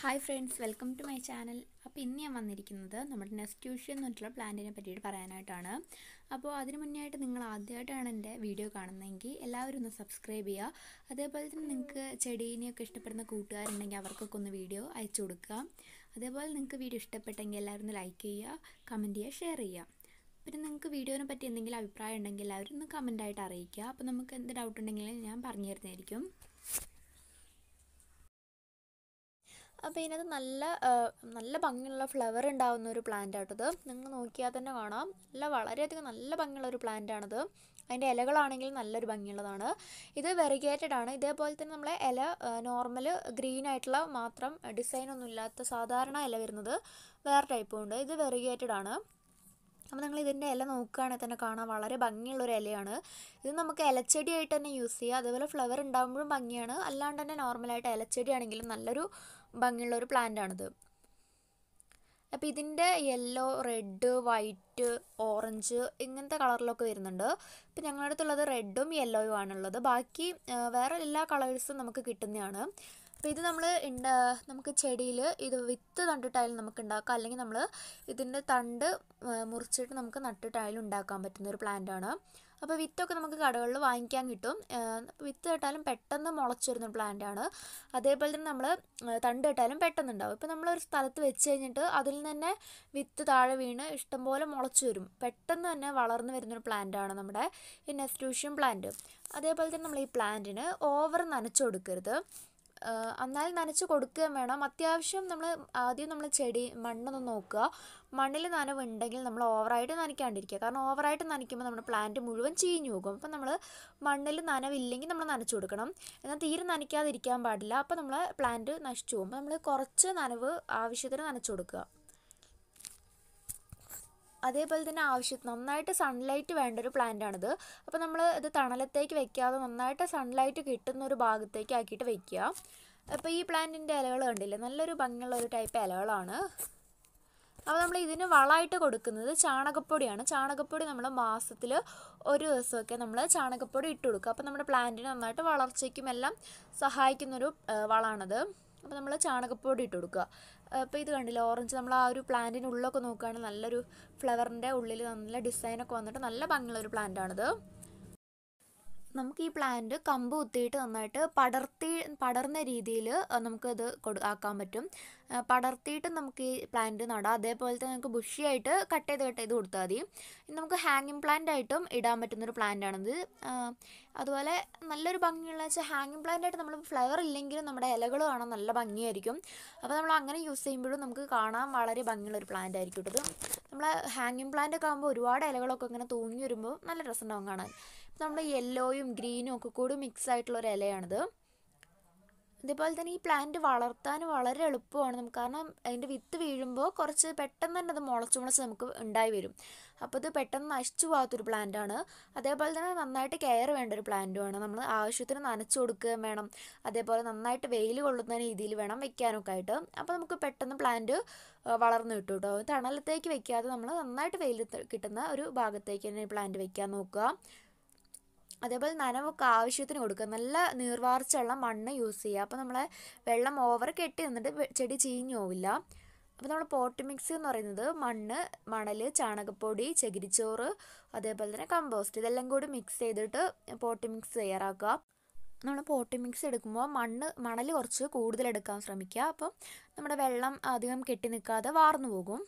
hi friends welcome to my channel അപ്പോൾ ഇന്ന് ഞാൻ വന്നിരിക്കുന്നത് നമ്മുടെ നെസ്റ്റ്യൂഷ്യ എന്ന് പറഞ്ഞിട്ടുള്ള പ്ലാന്റിനെ പറ്റിയിട്ട് പറയാനായിട്ടാണ് അപ്പോൾ അതിന് മുന്നേ ആയിട്ട് നിങ്ങൾ ആദ്യമായിട്ടാണ് എൻ്റെ വീഡിയോ കാണുന്നതെങ്കിൽ എല്ലാവരും ഒന്ന് സബ്സ്ക്രൈബ് ചെയ്യുക അതേപോലെ തന്നെ നിങ്ങൾക്ക് ചെടീനെയൊക്കെ ഇഷ്ടപ്പെടുന്ന കൂട്ടുകാരുണ്ടെങ്കിൽ അവർക്കൊക്കെ ഒന്ന് വീഡിയോ അയച്ചു കൊടുക്കുക അതേപോലെ നിങ്ങൾക്ക് വീഡിയോ ഇഷ്ടപ്പെട്ടെങ്കിൽ എല്ലാവരും ഒന്ന് ലൈക്ക് ചെയ്യുക കമൻറ്റ് ചെയ്യുക ഷെയർ ചെയ്യുക പിന്നെ നിങ്ങൾക്ക് വീഡിയോനെ പറ്റി എന്തെങ്കിലും അഭിപ്രായം ഉണ്ടെങ്കിൽ എല്ലാവരും ഒന്ന് കമൻ്റായിട്ട് അറിയിക്കുക അപ്പോൾ നമുക്ക് എന്ത് ഡൗട്ട് ഉണ്ടെങ്കിലും ഞാൻ പറഞ്ഞു തരുന്നതായിരിക്കും അപ്പോൾ ഇതിനകത്ത് നല്ല നല്ല ഭംഗിയുള്ള ഫ്ലവർ ഉണ്ടാകുന്ന ഒരു പ്ലാന്റ് ആട്ടത് നിങ്ങൾ നോക്കിയാൽ തന്നെ കാണാം നല്ല വളരെയധികം നല്ല ഭംഗിയുള്ള ഒരു പ്ലാന്റ് ആണത് അതിൻ്റെ ഇലകളാണെങ്കിൽ നല്ലൊരു ഭംഗിയുള്ളതാണ് ഇത് വെറിഗേറ്റഡ് ആണ് ഇതേപോലെ തന്നെ നമ്മളെ ഇല നോർമൽ ഗ്രീൻ ആയിട്ടുള്ള മാത്രം ഡിസൈൻ ഒന്നും ഇല്ലാത്ത സാധാരണ ഇല വരുന്നത് വേറെ ടൈപ്പും ഉണ്ട് ഇത് വെറിഗേറ്റഡ് ആണ് അപ്പോൾ നിങ്ങൾ ഇതിൻ്റെ ഇല നോക്കുകയാണെങ്കിൽ തന്നെ കാണാൻ വളരെ ഭംഗിയുള്ളൊരു ഇലയാണ് ഇത് നമുക്ക് ഇലച്ചെടിയായിട്ട് തന്നെ യൂസ് ചെയ്യാം അതുപോലെ ഫ്ലവർ ഉണ്ടാകുമ്പോഴും ഭംഗിയാണ് അല്ലാണ്ട് തന്നെ നോർമലായിട്ട് ഇലച്ചെടിയാണെങ്കിലും നല്ലൊരു ഭംഗിയുള്ളൊരു പ്ലാന്റാണിത് അപ്പോൾ ഇതിൻ്റെ യെല്ലോ റെഡ് വൈറ്റ് ഓറഞ്ച് ഇങ്ങനത്തെ കളറിലൊക്കെ വരുന്നുണ്ട് ഇപ്പോൾ ഞങ്ങളുടെ അടുത്തുള്ളത് റെഡും യെല്ലോയും ആണുള്ളത് ബാക്കി വേറെ എല്ലാ കളേഴ്സും നമുക്ക് കിട്ടുന്നതാണ് അപ്പോൾ ഇത് നമ്മൾ നമുക്ക് ചെടിയിൽ ഇത് വിത്ത് നട്ടിട്ടായാലും നമുക്ക് ഉണ്ടാക്കാം അല്ലെങ്കിൽ നമ്മൾ ഇതിൻ്റെ തണ്ട് മുറിച്ചിട്ട് നമുക്ക് നട്ടിട്ടായാലും ഉണ്ടാക്കാൻ പറ്റുന്ന ഒരു പ്ലാന്റ് ആണ് അപ്പോൾ വിത്തൊക്കെ നമുക്ക് കടകളിൽ വാങ്ങിക്കാൻ കിട്ടും വിത്ത് ഇട്ടാലും പെട്ടെന്ന് മുളച്ചുവരുന്ന പ്ലാന്റ് ആണ് അതേപോലെ തന്നെ നമ്മൾ തണ്ട് ഇട്ടാലും പെട്ടെന്ന് ഉണ്ടാവും ഇപ്പോൾ നമ്മളൊരു സ്ഥലത്ത് വെച്ച് കഴിഞ്ഞിട്ട് അതിൽ നിന്ന് തന്നെ വിത്ത് താഴെ വീണ് ഇഷ്ടംപോലെ മുളച്ചു വരും പെട്ടെന്ന് തന്നെ വളർന്നു വരുന്നൊരു പ്ലാന്റ് ആണ് നമ്മുടെ ഈ നെസ്റ്റൂഷ്യം പ്ലാന്റ് അതേപോലെ തന്നെ നമ്മൾ ഈ പ്ലാന്റിന് ഓവർ നനച്ചു കൊടുക്കരുത് എന്നാൽ നനച്ച് കൊടുക്കുകയും വേണം അത്യാവശ്യം നമ്മൾ ആദ്യം നമ്മൾ ചെടി മണ്ണൊന്ന് നോക്കുക മണ്ണിൽ നനവുണ്ടെങ്കിൽ നമ്മൾ ഓവറായിട്ട് നനയ്ക്കാണ്ടിരിക്കുക കാരണം ഓവറായിട്ട് നനയ്ക്കുമ്പോൾ നമ്മുടെ പ്ലാന്റ് മുഴുവൻ ചീഞ്ഞു പോകും അപ്പം നമ്മൾ മണ്ണിൽ നനവില്ലെങ്കിൽ നമ്മൾ നനച്ചു കൊടുക്കണം എന്നാൽ തീരെ നനയ്ക്കാതിരിക്കാൻ പാടില്ല അപ്പോൾ നമ്മൾ പ്ലാന്റ് നശിച്ചു പോകും നമ്മൾ കുറച്ച് നനവ് ആവശ്യത്തിന് നനച്ചു കൊടുക്കുക അതേപോലെ തന്നെ ആവശ്യം നന്നായിട്ട് സൺലൈറ്റ് വേണ്ട ഒരു പ്ലാന്റാണിത് അപ്പോൾ നമ്മൾ ഇത് തണലത്തേക്ക് വെക്കാതെ നന്നായിട്ട് സൺലൈറ്റ് കിട്ടുന്ന ഒരു ഭാഗത്തേക്ക് ആക്കിയിട്ട് വെക്കുക അപ്പോൾ ഈ പ്ലാന്റിൻ്റെ ഇലകൾ കണ്ടില്ലേ നല്ലൊരു ഭംഗിയുള്ള ഒരു ടൈപ്പ് ഇലകളാണ് അപ്പോൾ നമ്മൾ ഇതിന് വളമായിട്ട് കൊടുക്കുന്നത് ചാണകപ്പൊടിയാണ് ചാണകപ്പൊടി നമ്മൾ മാസത്തിൽ ഒരു ദിവസമൊക്കെ നമ്മൾ ചാണകപ്പൊടി ഇട്ട് കൊടുക്കുക അപ്പോൾ നമ്മുടെ പ്ലാന്റിന് നന്നായിട്ട് വളർച്ചയ്ക്കും എല്ലാം സഹായിക്കുന്നൊരു വളമാണത് അപ്പോൾ നമ്മൾ ചാണകപ്പൊടി ഇട്ട് കൊടുക്കുക അപ്പോൾ ഇത് കണ്ടില്ല ഓറഞ്ച് നമ്മൾ ആ ഒരു പ്ലാന്റിൻ്റെ ഉള്ളൊക്കെ നോക്കുകയാണെങ്കിൽ നല്ലൊരു ഫ്ലവറിൻ്റെ ഉള്ളിൽ നല്ല ഡിസൈനൊക്കെ വന്നിട്ട് നല്ല ഭംഗിയുള്ള ഒരു പ്ലാന്റാണിത് നമുക്ക് ഈ പ്ലാന്റ് കമ്പ് കുത്തിയിട്ട് നന്നായിട്ട് പടർത്തി പടർന്ന രീതിയിൽ നമുക്കത് കൊടു ആക്കാൻ പറ്റും പടർത്തിയിട്ട് നമുക്ക് ഈ പ്ലാന്റ് നടാം അതേപോലെ തന്നെ നമുക്ക് ബുഷിയായിട്ട് കട്ട് ചെയ്ത് കട്ട് ചെയ്ത് കൊടുത്താൽ മതി നമുക്ക് ഹാങ്ങിങ് പ്ലാന്റ് ആയിട്ടും ഇടാൻ പറ്റുന്നൊരു പ്ലാന്റാണിത് അതുപോലെ നല്ലൊരു ഭംഗിയുള്ള വെച്ചാൽ ഹാങ്ങിങ് പ്ലാന്റ് ആയിട്ട് നമ്മൾ ഫ്ലവർ ഇല്ലെങ്കിലും നമ്മുടെ ഇലകൾ കാണാൻ നല്ല ഭംഗിയായിരിക്കും അപ്പോൾ നമ്മൾ അങ്ങനെ യൂസ് ചെയ്യുമ്പോഴും നമുക്ക് കാണാൻ വളരെ ഭംഗിയുള്ള ഒരു പ്ലാന്റ് ആയിരിക്കും ഇത് നമ്മൾ ഹാങ്ങിങ് പ്ലാന്റ് ഒക്കെ ആകുമ്പോൾ ഒരുപാട് ഇലകളൊക്കെ ഇങ്ങനെ തൂങ്ങി വരുമ്പോൾ നല്ല രസമുണ്ടാവും കാണാൻ നമ്മുടെ യെല്ലോയും ഗ്രീനും ഒക്കെ കൂടി മിക്സ് ആയിട്ടുള്ള ഒരു ഇലയാണിത് ഇതേപോലെ തന്നെ ഈ പ്ലാന്റ് വളർത്താൻ വളരെ എളുപ്പമാണ് നമുക്ക് കാരണം അതിൻ്റെ വിത്ത് വീഴുമ്പോൾ കുറച്ച് പെട്ടെന്ന് തന്നെ അത് മുളച്ച് മുളച്ച് നമുക്ക് ഉണ്ടായി വരും അപ്പോൾ ഇത് പെട്ടെന്ന് നശിച്ചു പോകാത്തൊരു ആണ് അതേപോലെ തന്നെ നന്നായിട്ട് കെയർ വേണ്ട ഒരു പ്ലാന്റുമാണ് നമ്മൾ ആവശ്യത്തിന് നനച്ചു കൊടുക്കുകയും വേണം അതേപോലെ നന്നായിട്ട് വെയിൽ കൊള്ളുന്ന രീതിയിൽ വേണം വെക്കാനൊക്കെ ആയിട്ട് അപ്പോൾ നമുക്ക് പെട്ടെന്ന് പ്ലാന്റ് വളർന്നു കിട്ടും കേട്ടോ തണലത്തേക്ക് വെക്കാതെ നമ്മൾ നന്നായിട്ട് വെയിൽ കിട്ടുന്ന ഒരു ഭാഗത്തേക്ക് തന്നെ പ്ലാന്റ് വെക്കാൻ നോക്കുക അതേപോലെ നനവൊക്കെ ആവശ്യത്തിന് കൊടുക്കുക നല്ല നീർവാർച്ചയുള്ള മണ്ണ് യൂസ് ചെയ്യുക അപ്പോൾ നമ്മളെ വെള്ളം ഓവർ കെട്ടി നിന്നിട്ട് ചെടി ചീഞ്ഞു പോവില്ല അപ്പോൾ നമ്മൾ പോട്ട് മിക്സ് എന്ന് പറയുന്നത് മണ്ണ് മണൽ ചാണകപ്പൊടി ചകിരിച്ചോറ് അതേപോലെ തന്നെ കമ്പോസ്റ്റ് ഇതെല്ലാം കൂടി മിക്സ് ചെയ്തിട്ട് പോട്ട് മിക്സ് തയ്യാറാക്കുക നമ്മൾ പോട്ട് മിക്സ് എടുക്കുമ്പോൾ മണ്ണ് മണൽ കുറച്ച് കൂടുതൽ എടുക്കാൻ ശ്രമിക്കുക അപ്പം നമ്മുടെ വെള്ളം അധികം കെട്ടി നിൽക്കാതെ വാർന്നു പോകും